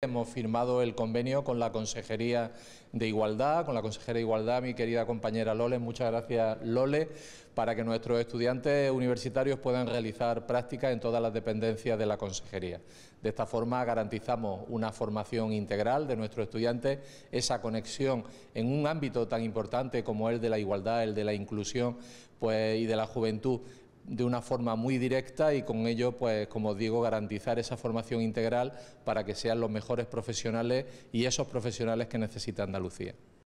Hemos firmado el convenio con la Consejería de Igualdad, con la consejera de Igualdad, mi querida compañera Lole. Muchas gracias, Lole, para que nuestros estudiantes universitarios puedan realizar prácticas en todas las dependencias de la Consejería. De esta forma garantizamos una formación integral de nuestros estudiantes, esa conexión en un ámbito tan importante como el de la igualdad, el de la inclusión pues, y de la juventud de una forma muy directa y con ello, pues como digo, garantizar esa formación integral para que sean los mejores profesionales y esos profesionales que necesita Andalucía.